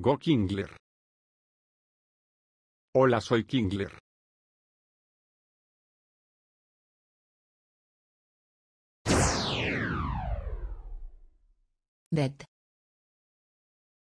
Go Kingler. Hola, soy Kingler.